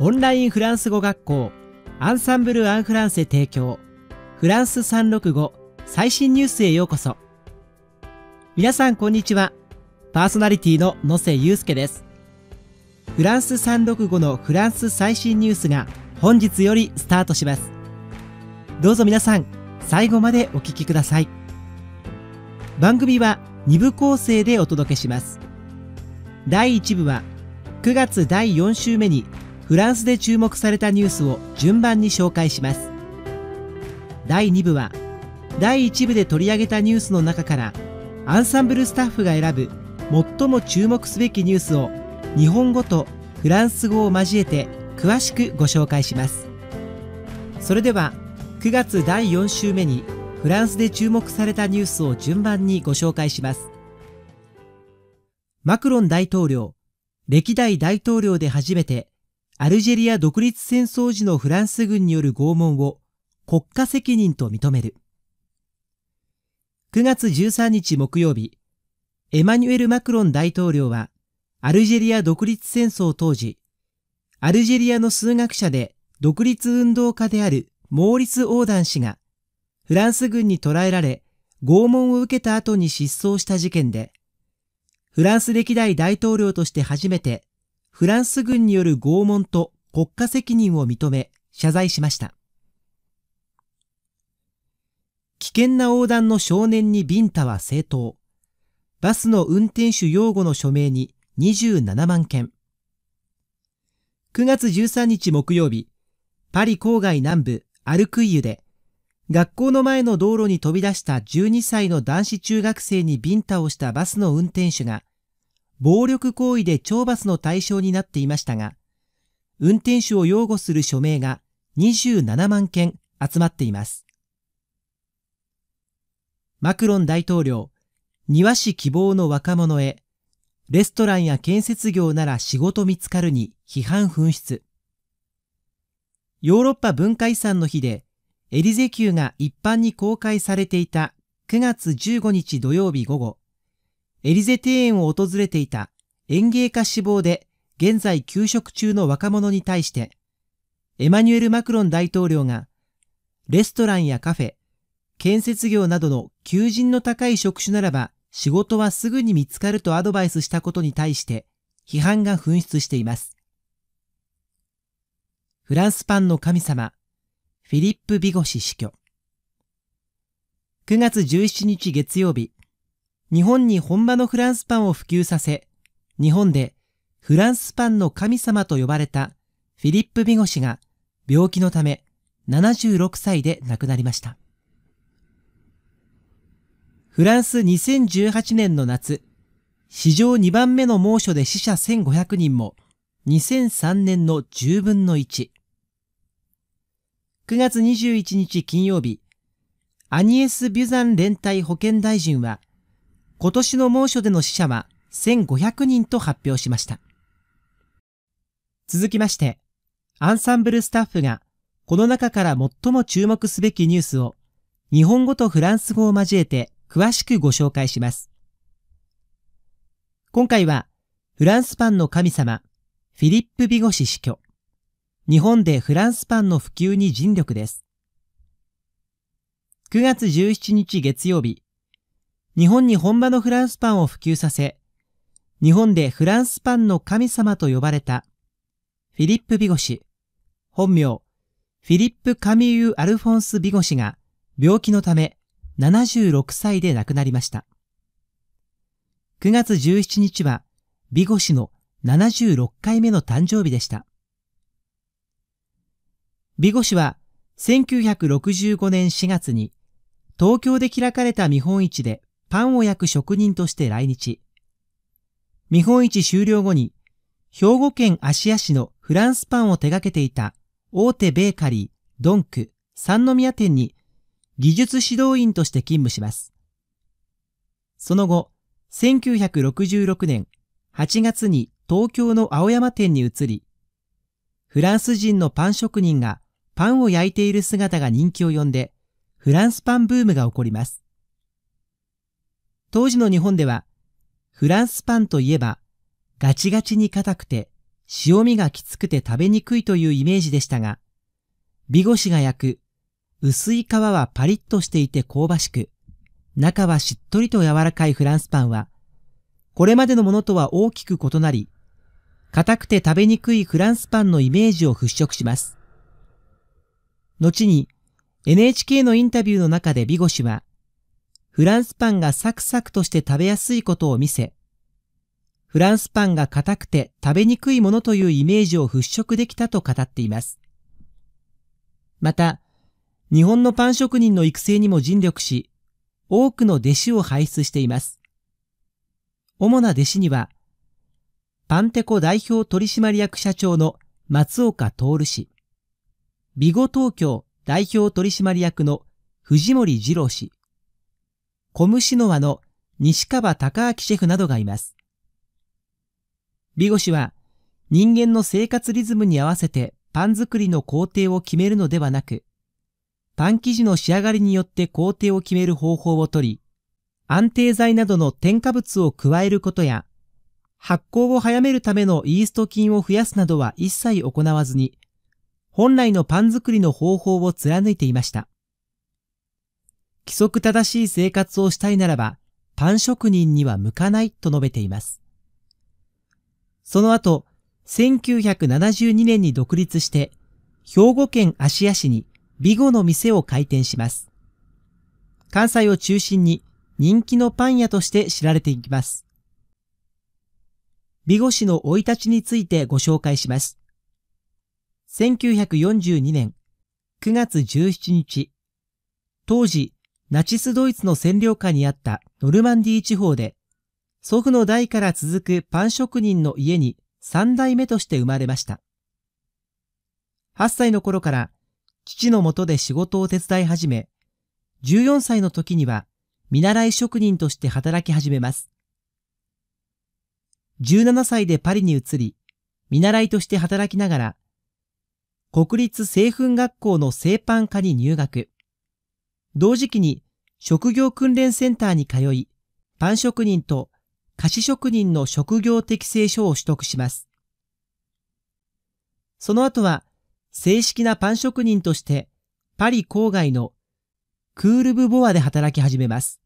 オンラインフランス語学校アンサンブル・アン・フランセ提供フランス365最新ニュースへようこそ皆さんこんにちはパーソナリティの野瀬祐介ですフランス365のフランス最新ニュースが本日よりスタートしますどうぞ皆さん最後までお聴きください番組は2部構成でお届けします第1部は9月第4週目にフランスで注目されたニュースを順番に紹介します第2部は第1部で取り上げたニュースの中からアンサンブルスタッフが選ぶ最も注目すべきニュースを日本語とフランス語を交えて詳しくご紹介しますそれでは9月第4週目にフランスで注目されたニュースを順番にご紹介しますマクロン大統領歴代大統領で初めてアルジェリア独立戦争時のフランス軍による拷問を国家責任と認める。9月13日木曜日、エマニュエル・マクロン大統領は、アルジェリア独立戦争当時、アルジェリアの数学者で独立運動家であるモーリス・オーダン氏が、フランス軍に捕らえられ、拷問を受けた後に失踪した事件で、フランス歴代大統領として初めてフランス軍による拷問と国家責任を認め謝罪しました。危険な横断の少年にビンタは正当。バスの運転手擁護の署名に27万件。9月13日木曜日、パリ郊外南部アルクイユで、学校の前の道路に飛び出した12歳の男子中学生にビンタをしたバスの運転手が、暴力行為で懲罰の対象になっていましたが、運転手を擁護する署名が27万件集まっています。マクロン大統領、庭師希望の若者へ、レストランや建設業なら仕事見つかるに批判紛失。ヨーロッパ文化遺産の日で、エリゼ宮が一般に公開されていた9月15日土曜日午後、エリゼ庭園を訪れていた園芸家志望で現在休職中の若者に対して、エマニュエル・マクロン大統領が、レストランやカフェ、建設業などの求人の高い職種ならば仕事はすぐに見つかるとアドバイスしたことに対して批判が噴出しています。フランスパンの神様、フィリップ・ビゴシ死去。9月17日月曜日、日本に本場のフランスパンを普及させ、日本でフランスパンの神様と呼ばれたフィリップ・ビゴ氏が病気のため76歳で亡くなりました。フランス2018年の夏、史上2番目の猛暑で死者1500人も2003年の10分の1。9月21日金曜日、アニエス・ビュザン連帯保健大臣は、今年の猛暑での死者は1500人と発表しました。続きまして、アンサンブルスタッフがこの中から最も注目すべきニュースを日本語とフランス語を交えて詳しくご紹介します。今回はフランスパンの神様フィリップ・ビゴシ死去。日本でフランスパンの普及に尽力です。9月17日月曜日、日本に本場のフランスパンを普及させ、日本でフランスパンの神様と呼ばれた、フィリップ・ビゴシ、本名、フィリップ・カミュー・アルフォンス・ビゴシが病気のため76歳で亡くなりました。9月17日は、ビゴシの76回目の誕生日でした。ビゴシは1965年4月に東京で開かれた見本市でパンを焼く職人として来日。見本市終了後に、兵庫県芦屋市のフランスパンを手掛けていた大手ベーカリー、ドンク、三宮店に技術指導員として勤務します。その後、1966年8月に東京の青山店に移り、フランス人のパン職人がパンを焼いている姿が人気を呼んで、フランスパンブームが起こります。当時の日本では、フランスパンといえば、ガチガチに硬くて、塩味がきつくて食べにくいというイメージでしたが、ビゴシが焼く、薄い皮はパリッとしていて香ばしく、中はしっとりと柔らかいフランスパンは、これまでのものとは大きく異なり、硬くて食べにくいフランスパンのイメージを払拭します。後に、NHK のインタビューの中でビゴシは、フランスパンがサクサクとして食べやすいことを見せ、フランスパンが硬くて食べにくいものというイメージを払拭できたと語っています。また、日本のパン職人の育成にも尽力し、多くの弟子を輩出しています。主な弟子には、パンテコ代表取締役社長の松岡徹氏、ビゴ東京代表取締役の藤森二郎氏、コムシノワの西川隆明シェフなどがいます。ビゴ氏は人間の生活リズムに合わせてパン作りの工程を決めるのではなく、パン生地の仕上がりによって工程を決める方法をとり、安定剤などの添加物を加えることや、発酵を早めるためのイースト菌を増やすなどは一切行わずに、本来のパン作りの方法を貫いていました。規則正しい生活をしたいならば、パン職人には向かないと述べています。その後、1972年に独立して、兵庫県芦屋市に美語の店を開店します。関西を中心に人気のパン屋として知られていきます。美語市の生い立ちについてご紹介します。1942年9月17日、当時ナチスドイツの占領下にあったノルマンディー地方で、祖父の代から続くパン職人の家に三代目として生まれました。8歳の頃から父のもとで仕事を手伝い始め、14歳の時には見習い職人として働き始めます。17歳でパリに移り、見習いとして働きながら、国立製粉学校の製パン科に入学。同時期に職業訓練センターに通い、パン職人と菓子職人の職業適正書を取得します。その後は、正式なパン職人として、パリ郊外のクールブボアで働き始めます。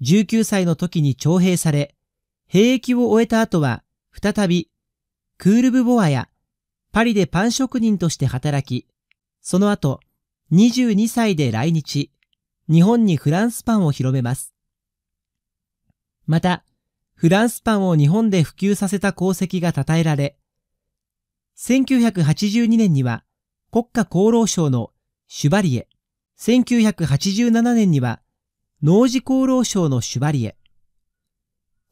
19歳の時に徴兵され、兵役を終えた後は、再び、クールブボアやパリでパン職人として働き、その後、22歳で来日、日本にフランスパンを広めます。また、フランスパンを日本で普及させた功績が称えられ、1982年には国家厚労省のシュバリエ、1987年には農事厚労省のシュバリエ、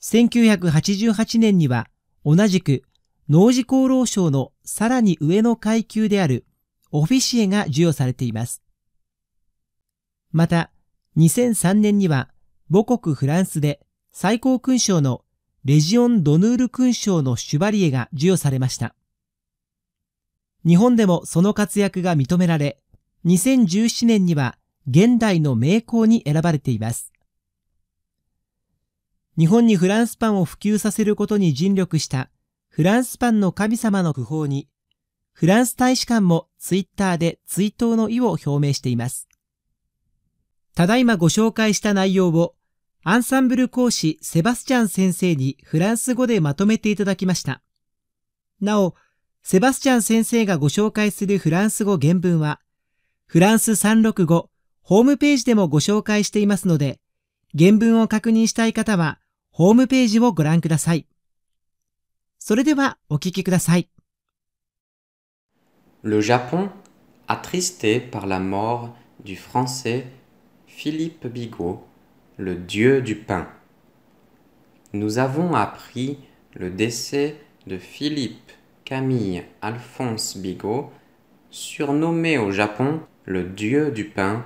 1988年には同じく農事厚労省のさらに上の階級であるオフィシエが授与されています。また、2003年には母国フランスで最高勲章のレジオン・ドヌール勲章のシュバリエが授与されました。日本でもその活躍が認められ、2017年には現代の名工に選ばれています。日本にフランスパンを普及させることに尽力したフランスパンの神様の訃報にフランス大使館もツイッターで追悼の意を表明しています。ただいまご紹介した内容をアンサンブル講師セバスチャン先生にフランス語でまとめていただきました。なお、セバスチャン先生がご紹介するフランス語原文は、フランス365ホームページでもご紹介していますので、原文を確認したい方は、ホームページをご覧ください。それではお聞きください。Le Japon, attristé par la mort du Français Philippe Bigot, le dieu du pain. Nous avons appris le décès de Philippe Camille Alphonse Bigot, surnommé au Japon le dieu du pain,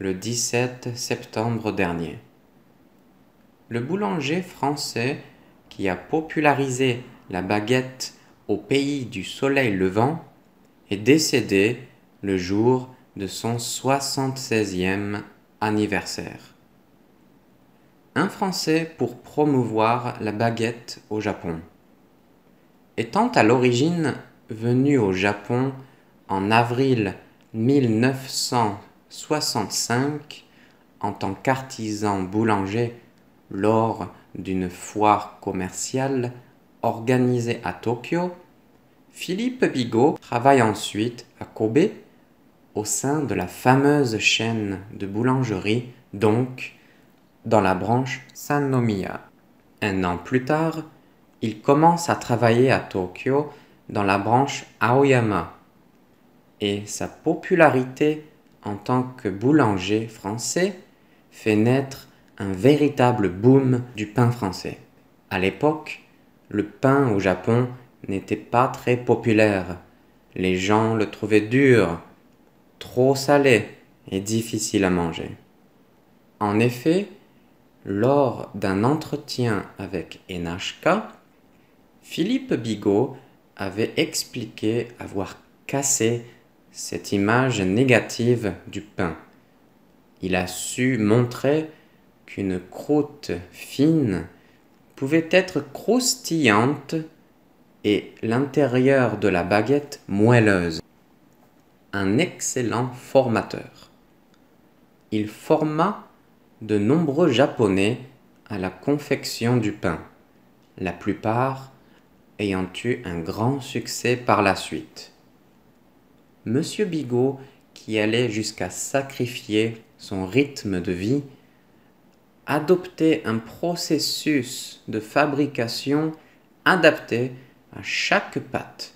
le 17 septembre dernier. Le boulanger français qui a popularisé la baguette au pays du soleil levant est décédé le jour de son 76e anniversaire. Un Français pour promouvoir la baguette au Japon. Étant à l'origine venu au Japon en avril 1965 en tant qu'artisan boulanger lors d'une foire commerciale organisée à Tokyo, Philippe Bigot travaille ensuite à Kobe au sein de la fameuse chaîne de boulangerie, donc dans la branche Sannomiya. Un an plus tard, il commence à travailler à Tokyo dans la branche Aoyama et sa popularité en tant que boulanger français fait naître un véritable boom du pain français. À l'époque, le pain au Japon n'était pas très populaire. Les gens le trouvaient dur, trop salé et difficile à manger. En effet, lors d'un entretien avec NHK, Philippe Bigot avait expliqué avoir cassé cette image négative du pain. Il a su montrer qu'une croûte fine pouvait être croustillante et l'intérieur de la baguette moelleuse. Un excellent formateur. Il forma de nombreux Japonais à la confection du pain, la plupart ayant eu un grand succès par la suite. Monsieur Bigot, qui allait jusqu'à sacrifier son rythme de vie, adoptait un processus de fabrication adapté à chaque pâte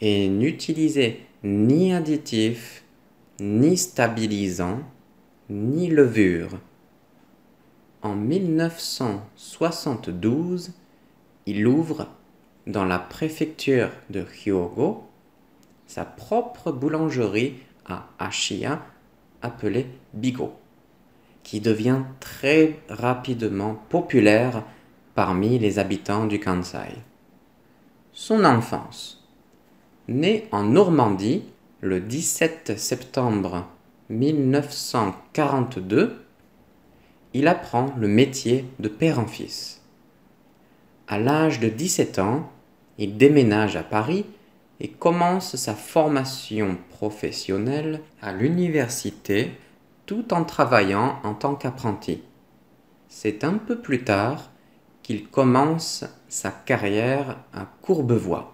et n'utilisez ni additif, ni stabilisant, ni levure. En 1972, il ouvre dans la préfecture de Hyogo sa propre boulangerie à Ashia appelée Bigo, qui devient très rapidement populaire parmi les habitants du Kansai. Son enfance. Né en Normandie le 17 septembre 1942, il apprend le métier de père en fils. À l'âge de 17 ans, il déménage à Paris et commence sa formation professionnelle à l'université tout en travaillant en tant qu'apprenti. C'est un peu plus tard qu'il commence sa carrière à Courbevoie,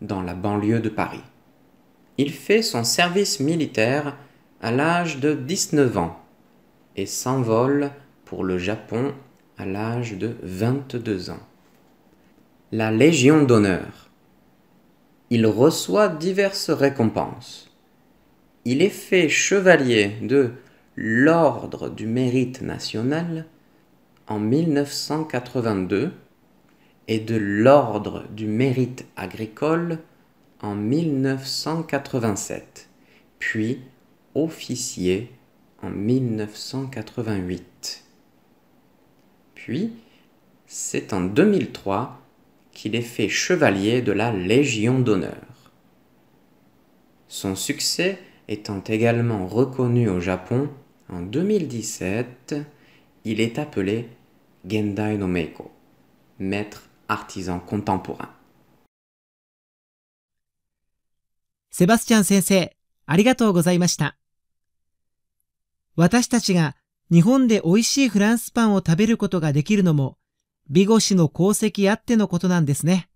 dans la banlieue de Paris. Il fait son service militaire à l'âge de 19 ans et s'envole pour le Japon à l'âge de 22 ans. La Légion d'honneur. Il reçoit diverses récompenses. Il est fait chevalier de l'Ordre du mérite national en 1982 et de l'Ordre du mérite agricole en 1987, puis officier en 1988. Puis, c'est en 2003 qu'il est fait chevalier de la Légion d'honneur. Son succès étant également reconnu au Japon, en 2017, il est appelé 現代の d a i no Meiko, maître artisan c o 先生、ありがとうございました。私たちが日本で美味しいフランスパンを食べることができるのも、美護氏の功績あってのことなんですね。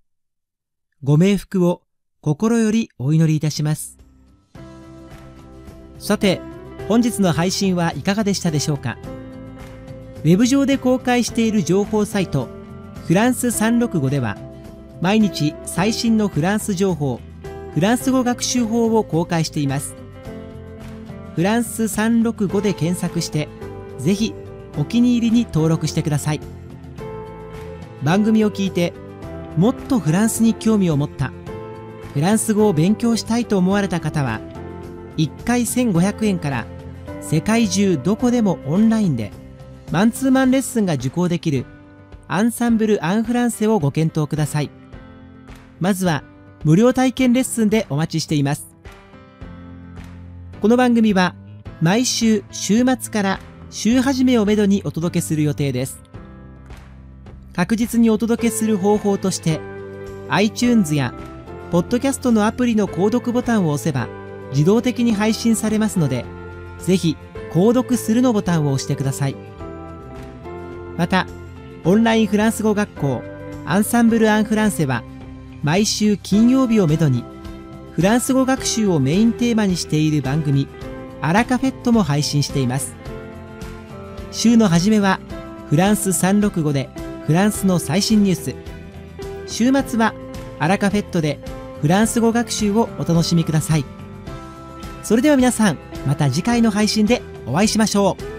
ご冥福を心よりお祈りいたします。さて、本日の配信はいかがでしたでしょうかウェブ上で公開している情報サイトフランス365では毎日最新のフランス情報フランス語学習法を公開していますフランス365で検索してぜひお気に入りに登録してください番組を聞いてもっとフランスに興味を持ったフランス語を勉強したいと思われた方は1回1500円から世界中どこでもオンラインで「マンツーマンレッスンが受講できるアンサンブル・アンフランセをご検討ください。まずは無料体験レッスンでお待ちしています。この番組は毎週週末から週始めをめどにお届けする予定です。確実にお届けする方法として iTunes やポッドキャストのアプリの購読ボタンを押せば自動的に配信されますので、ぜひ購読するのボタンを押してください。また、オンラインフランス語学校アンサンブル・アン・フランセは毎週金曜日をめどにフランス語学習をメインテーマにしている番組アラカフェットも配信しています週の初めはフランス365でフランスの最新ニュース週末はアラカフェットでフランス語学習をお楽しみくださいそれでは皆さんまた次回の配信でお会いしましょう